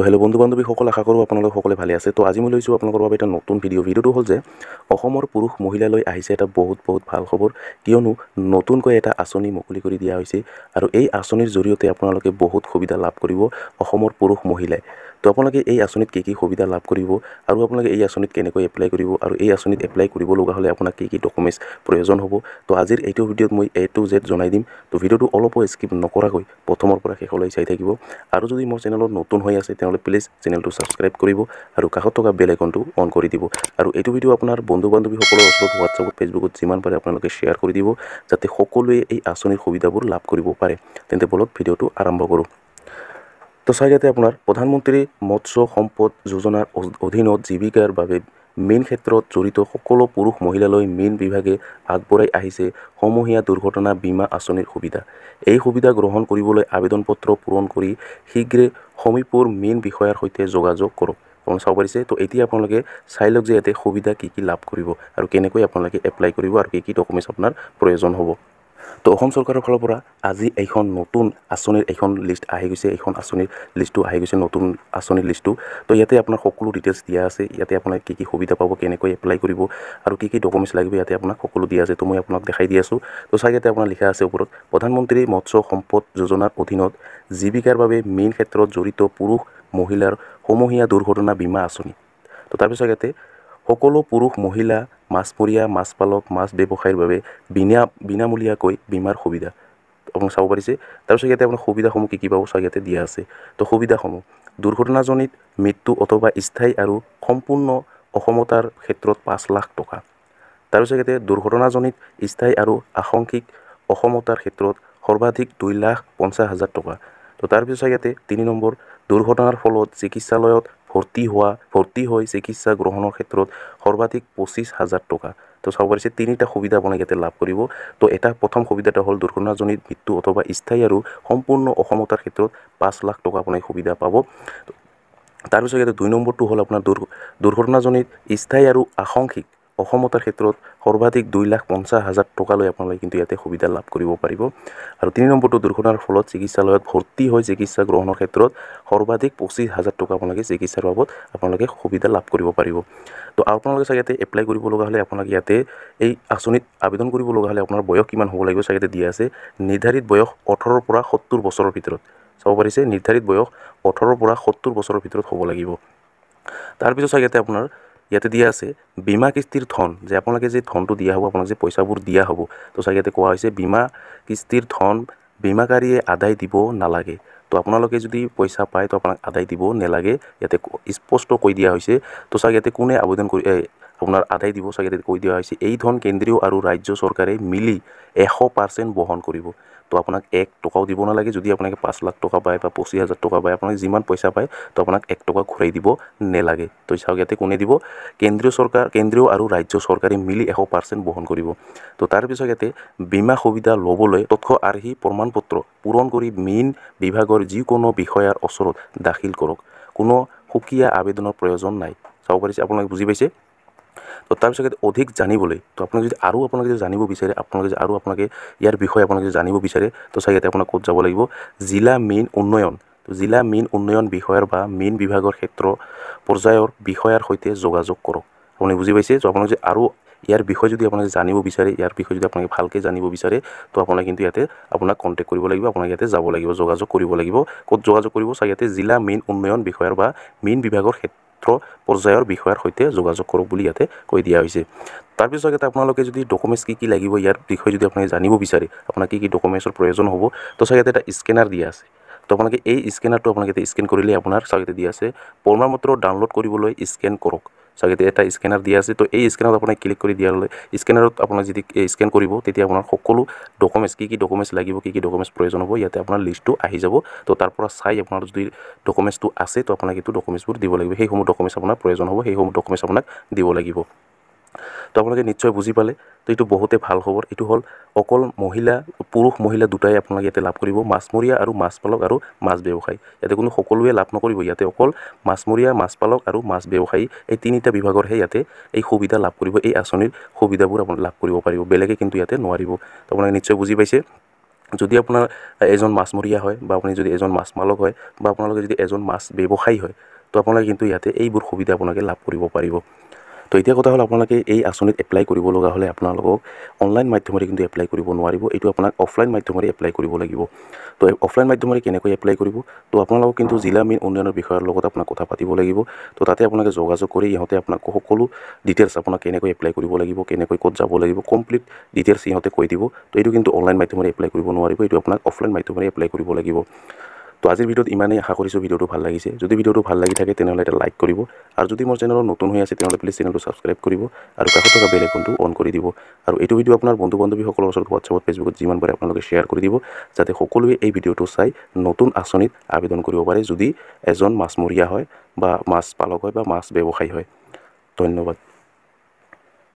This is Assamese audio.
তো হেল্ল' বন্ধু বান্ধৱীসকল আশা কৰোঁ আপোনালোক সকলোৱে ভালে আছে তো আজি মই লৈছোঁ আপোনালোকৰ বাবে এটা নতুন ভিডিঅ' ভিডিঅ'টো হ'ল যে অসমৰ পুৰুষ মহিলালৈ আহিছে এটা বহুত বহুত ভাল খবৰ কিয়নো নতুনকৈ এটা আঁচনি মুকলি কৰি দিয়া হৈছে আৰু এই আঁচনিৰ জৰিয়তে আপোনালোকে বহুত সুবিধা লাভ কৰিব অসমৰ পুৰুষ মহিলাই তো আপোনালোকে এই আঁচনিত কি কি সুবিধা লাভ কৰিব আৰু আপোনালোকে এই আঁচনিত কেনেকৈ এপ্লাই কৰিব আৰু এই আঁচনিত এপ্লাই কৰিব লগা হ'লে আপোনাক কি কি ডকুমেণ্টছ প্ৰয়োজন হ'ব তো আজিৰ এইটো ভিডিঅ'ত মই এ টু জেড জনাই দিম তো ভিডিঅ'টো অলপো স্কিপ নকৰাকৈ প্ৰথমৰ পৰা শেষলৈ চাই থাকিব আৰু যদি মোৰ চেনেলত নতুন হৈ আছে তেনেহ'লে প্লিজ চেনেলটো ছাবস্ক্ৰাইব কৰিব আৰু কাষত থকা বেল একাউণ্টটো অন কৰি দিব আৰু এইটো ভিডিঅ' আপোনাৰ বন্ধু বান্ধৱীসকলৰ ওচৰত হোৱাটছআপত ফেচবুকত যিমান পাৰে আপোনালোকে শ্বেয়াৰ কৰি দিব যাতে সকলোৱে এই আঁচনিৰ সুবিধাবোৰ লাভ কৰিব পাৰে তেন্তে বলত ভিডিঅ'টো আৰম্ভ কৰোঁ তো চাই ইয়াতে আপোনাৰ প্ৰধানমন্ত্ৰী মৎস্য সম্পদ যোজনাৰ অধীনত জীৱিকাৰ বাবে মীন ক্ষেত্ৰত জড়িত সকলো পুৰুষ মহিলালৈ মীন বিভাগে আগবঢ়াই আহিছে সমূহীয়া দুৰ্ঘটনা বীমা আঁচনিৰ সুবিধা এই সুবিধা গ্ৰহণ কৰিবলৈ আবেদন পত্ৰ পূৰণ কৰি শীঘ্ৰে সমীপৰ মীন বিষয়াৰ সৈতে যোগাযোগ কৰক আপোনাৰ চাব পাৰিছে তো এতিয়া আপোনালোকে চাই লওক যে ইয়াতে সুবিধা কি কি লাভ কৰিব আৰু কেনেকৈ আপোনালোকে এপ্লাই কৰিব আৰু কি কি ডকুমেণ্টছ আপোনাৰ প্ৰয়োজন হ'ব তো অসম চৰকাৰৰ ফালৰ পৰা আজি এইখন নতুন আঁচনিৰ এইখন লিষ্ট আহি গৈছে এইখন আঁচনিৰ লিষ্টটো আহি গৈছে নতুন আঁচনিৰ লিষ্টটো তো ইয়াতে আপোনাৰ সকলো ডিটেইলছ দিয়া আছে ইয়াতে আপোনাৰ কি কি সুবিধা পাব কেনেকৈ এপ্লাই কৰিব আৰু কি কি ডকুমেণ্টছ লাগিব ইয়াতে আপোনাক সকলো দিয়া আছে তো মই আপোনাক দেখাই দি আছোঁ তো চাগে ইয়াতে আপোনাৰ লিখা আছে ওপৰত প্ৰধানমন্ত্ৰী মৎস্য সম্পদ যোজনাৰ অধীনত জীৱিকাৰ বাবে মেইন ক্ষেত্ৰত জড়িত পুৰুষ মহিলাৰ সমূহীয়া দুৰ্ঘটনা বীমা আঁচনি তো তাৰপিছত ইয়াতে সকলো পুৰুষ মহিলা মাছমৰীয়া মাছ পালক মাছ ব্যৱসায়ৰ বাবে বিনা বিনামূলীয়াকৈ বীমাৰ সুবিধা আপুনি চাব পাৰিছে তাৰপিছত ইয়াতে আপোনাৰ সুবিধাসমূহ কি কি পাব চাই ইয়াতে দিয়া আছে তো সুবিধাসমূহ দুৰ্ঘটনাজনিত মৃত্যু অথবা স্থায়ী আৰু সম্পূৰ্ণ অসমতাৰ ক্ষেত্ৰত পাঁচ লাখ টকা তাৰপিছত ইয়াতে দুৰ্ঘটনাজনিত স্থায়ী আৰু আশংসিক অসমতাৰ ক্ষেত্ৰত সৰ্বাধিক দুই লাখ পঞ্চাছ হাজাৰ টকা তো তাৰপিছত ইয়াতে তিনি নম্বৰ দুৰ্ঘটনাৰ ফলত চিকিৎসালয়ত ভৰ্তি হোৱা ভৰ্তি হৈ চিকিৎসা গ্ৰহণৰ ক্ষেত্ৰত সৰ্বাধিক পঁচিছ হাজাৰ টকা তো চাব পাৰিছে তিনিটা সুবিধা আপোনাক ইয়াতে লাভ কৰিব তো এটা প্ৰথম সুবিধাটো হ'ল দুৰ্ঘটনাজনিত মৃত্যু অথবা স্থায়ী আৰু সম্পূৰ্ণ অসমতাৰ ক্ষেত্ৰত পাঁচ লাখ টকা আপোনাক সুবিধা পাব তাৰপিছত ইয়াতে দুই নম্বৰটো হ'ল আপোনাৰ দুৰ দুৰ্ঘটনাজনিত স্থায়ী আৰু আশংসিক অসমতাৰ ক্ষেত্ৰত সৰ্বাধিক দুই লাখ পঞ্চাছ হাজাৰ টকালৈ আপোনালোকে কিন্তু ইয়াতে সুবিধা লাভ কৰিব পাৰিব আৰু তিনি নম্বৰটো দুৰ্ঘটনাৰ ফলত চিকিৎসালয়ত ভৰ্তি হৈ চিকিৎসা গ্ৰহণৰ ক্ষেত্ৰত সৰ্বাধিক পঁচিছ হাজাৰ টকা আপোনালোকে চিকিৎসাৰ বাবদ আপোনালোকে সুবিধা লাভ কৰিব পাৰিব তো আপোনালোকে চাগে ইয়াতে এপ্লাই কৰিব লগা হ'লে আপোনালোকে ইয়াতে এই আঁচনিত আবেদন কৰিব লগা হ'লে আপোনাৰ বয়স কিমান হ'ব লাগিব চাগে ইয়াতে দিয়া আছে নিৰ্ধাৰিত বয়স ওঠৰৰ পৰা সত্তৰ বছৰৰ ভিতৰত চাব পাৰিছে নিৰ্ধাৰিত বয়স ওঠৰৰ পৰা সত্তৰ বছৰৰ ভিতৰত হ'ব লাগিব তাৰপিছত চাগে ইয়াতে আপোনাৰ ইয়াতে দিয়া আছে বীমা কিস্তিৰ ধন যে আপোনালোকে যে ধনটো দিয়া হ'ব আপোনালোকে যে পইচাবোৰ দিয়া হ'ব তো চাগে ইয়াতে কোৱা হৈছে বীমা কিস্তিৰ ধন বীমাকাৰীয়ে আদায় দিব নালাগে তো আপোনালোকে যদি পইচা পায় তো আপোনাক আদায় দিব নালাগে ইয়াতে স্পষ্ট কৈ দিয়া হৈছে তো চাগে ইয়াতে কোনে আবেদন কৰি আপোনাৰ আদায় দিব চাগে কৈ দিয়া হৈছে এই ধন কেন্দ্ৰীয় আৰু ৰাজ্য চৰকাৰে মিলি এশ পাৰ্চেণ্ট বহন কৰিব তো আপোনাক এক টকাও দিব নালাগে যদি আপোনাক পাঁচ লাখ টকা পায় বা পঁচিছ হাজাৰ টকা পায় আপোনাক যিমান পইচা পায় তো আপোনাক এক টকা ঘূৰাই দিব নালাগে তো চাওক ইয়াতে কোনে দিব কেন্দ্ৰীয় চৰকাৰ কেন্দ্ৰীয় আৰু ৰাজ্য চৰকাৰে মিলি এশ পাৰ্চেণ্ট বহন কৰিব তো তাৰপিছত ইয়াতে বীমা সুবিধা ল'বলৈ তৎক্ষ আৰ্হি প্ৰমাণ পত্ৰ পূৰণ কৰি মেইন বিভাগৰ যিকোনো বিষয়াৰ ওচৰত দাখিল কৰক কোনো সুকীয়া আবেদনৰ প্ৰয়োজন নাই চাব পাৰিছে আপোনালোকে বুজি পাইছে তো তাৰপিছত অধিক জানিবলৈ তো আপোনাক যদি আৰু আপোনালোকে যদি জানিব বিচাৰে আপোনালোকে যদি আৰু আপোনালোকে ইয়াৰ বিষয়ে আপোনালোকে যদি জানিব বিচাৰে তো চাই ইয়াতে আপোনাক ক'ত যাব লাগিব জিলা মেইন উন্নয়ন তো জিলা মেইন উন্নয়ন বিষয়ৰ বা মেইন বিভাগৰ ক্ষেত্ৰ পৰ্যায়ৰ বিষয়াৰ সৈতে যোগাযোগ কৰক আপুনি বুজি পাইছে যে আপোনালোকে আৰু ইয়াৰ বিষয়ে যদি আপোনালোকে জানিব বিচাৰে ইয়াৰ বিষয়ে যদি আপোনালোকে ভালকৈ জানিব বিচাৰে তো আপোনাক কিন্তু ইয়াতে আপোনাক কণ্টেক্ট কৰিব লাগিব আপোনাক ইয়াতে যাব লাগিব যোগাযোগ কৰিব লাগিব ক'ত যোগাযোগ কৰিব চাই ইয়াতে জিলা মেইন উন্নয়ন বিষয়ৰ বা মেইন বিভাগৰ ক্ষেত্ৰ ছাত্ৰ পৰ্যায়ৰ বিষয়াৰ সৈতে যোগাযোগ কৰক বুলি ইয়াতে কৈ দিয়া হৈছে তাৰপিছত ইয়াতে আপোনালোকে যদি ডকুমেণ্টছ কি কি লাগিব ইয়াৰ বিষয়ে যদি আপোনালোকে জানিব বিচাৰে আপোনাৰ কি কি ডকুমেণ্টছৰ প্ৰয়োজন হ'ব তো চাগে ইয়াতে এটা স্কেনাৰ দিয়া আছে তো আপোনালোকে এই স্কেনাৰটো আপোনালোকে ইয়াতে স্কেন কৰিলে আপোনাৰ চাগে দিয়া আছে প্ৰমাণ পত্ৰ ডাউনলোড কৰিবলৈ স্কেন কৰক চাগে এটা স্কেনাৰ দিয়া আছে তো এই স্কেনাৰত আপুনি ক্লিক কৰি দিয়াৰ লৈ স্কেনাৰত আপোনাৰ যদি স্কেন কৰিব তেতিয়া আপোনাৰ সকলো ডকুমেণ্টছ কি কি ডকুমেণ্টছ লাগিব কি কি ডকুমেণ্টছ প্ৰয়োজন হ'ব ইয়াতে আপোনাৰ লিষ্টটো আহি যাব তো তাৰ পৰা চাই আপোনাৰ যদি ডকুমেণ্টছটো আছে তো আপোনাক এইটো ডকুমেণ্টছবোৰ দিব লাগিব সেইসমূহ ডকুমেণ্টছ আপোনাৰ প্ৰয়োজন হ'ব সেইসমূহ ডকুমেণ্টছ আপোনাক দিব লাগিব তো আপোনালোকে নিশ্চয় বুজি পালে তো এইটো বহুতে ভাল খবৰ এইটো হ'ল অকল মহিলা পুৰুষ মহিলা দুটাই আপোনালোকে ইয়াতে লাভ কৰিব মাছমৰীয়া আৰু মাছপালক আৰু মাছ ব্যৱসায়ী ইয়াতে কোনো সকলোৱে লাভ নকৰিব ইয়াতে অকল মাছমৰীয়া মাছপালক আৰু মাছ ব্যৱসায়ী এই তিনিটা বিভাগৰহে ইয়াতে এই সুবিধা লাভ কৰিব এই আঁচনিৰ সুবিধাবোৰ আপোনালোকে লাভ কৰিব পাৰিব বেলেগে কিন্তু ইয়াতে নোৱাৰিব তো আপোনালোকে নিশ্চয় বুজি পাইছে যদি আপোনাৰ এজন মাছমৰীয়া হয় বা আপুনি যদি এজন মাছমালক হয় বা আপোনালোকে যদি এজন মাছ ব্যৱসায়ী হয় তো আপোনালোকে কিন্তু ইয়াতে এইবোৰ সুবিধা আপোনালোকে লাভ কৰিব পাৰিব তো এতিয়া কথা হ'ল আপোনালোকে এই আঁচনিত এপ্লাই কৰিব লগা হ'লে আপোনালোকক অনলাইন মাধ্যমেৰে কিন্তু এপ্লাই কৰিব নোৱাৰিব এইটো আপোনাক অফলাইন মাধ্যমেৰে এপ্লাই কৰিব লাগিব তো অফলাইন মাধ্যমেৰে কেনেকৈ এপ্লাই কৰিব তো আপোনালোকক কিন্তু জিলা মীন উন্নয়নৰ বিষয়ৰ লগত আপোনাক কথা পাতিব লাগিব তো তাতে আপোনালোকে যোগাযোগ কৰি ইহঁতে আপোনাক সকলো ডিটেইলছ আপোনাক কেনেকৈ এপ্লাই কৰিব লাগিব কেনেকৈ ক'ত যাব লাগিব কমপ্লিট ডিটেইলছ ইহঁতে কৈ দিব তো এইটো কিন্তু অনলাইন মাধ্যমেৰে এপ্লাই কৰিব নোৱাৰিব এইটো আপোনাক অফলাইন মাধ্যমেৰে এপ্লাই কৰিব লাগিব তো আজিৰ ভিডিঅ'ত ইমানেই আশা কৰিছোঁ ভিডিঅ'টো ভাল লাগিছে যদি ভিডিঅ'টো ভাল লাগি থাকে তেনেহ'লে এটা লাইক কৰিব আৰু যদি মোৰ চেনেলত নতুন হৈ আছে তেনেহ'লে প্লিজ চেনেলটো ছাবস্ক্ৰাইব কৰিব আৰু কাষত থকা বেল একাউণ্টটো অন কৰি দিব আৰু এইটো ভিডিঅ' আপোনাৰ বন্ধু বান্ধৱীসকলৰ ওচৰত হোৱাটছএপত ফেচবুকত যিমান পাৰে আপোনালোকে শ্বেয়াৰ কৰি দিব যাতে সকলোৱে এই ভিডিঅ'টো চাই নতুন আঁচনিত আবেদন কৰিব পাৰে যদি এজন মাছমৰীয়া হয় বা মাছ পালক হয় বা মাছ ব্যৱসায়ী হয় ধন্যবাদ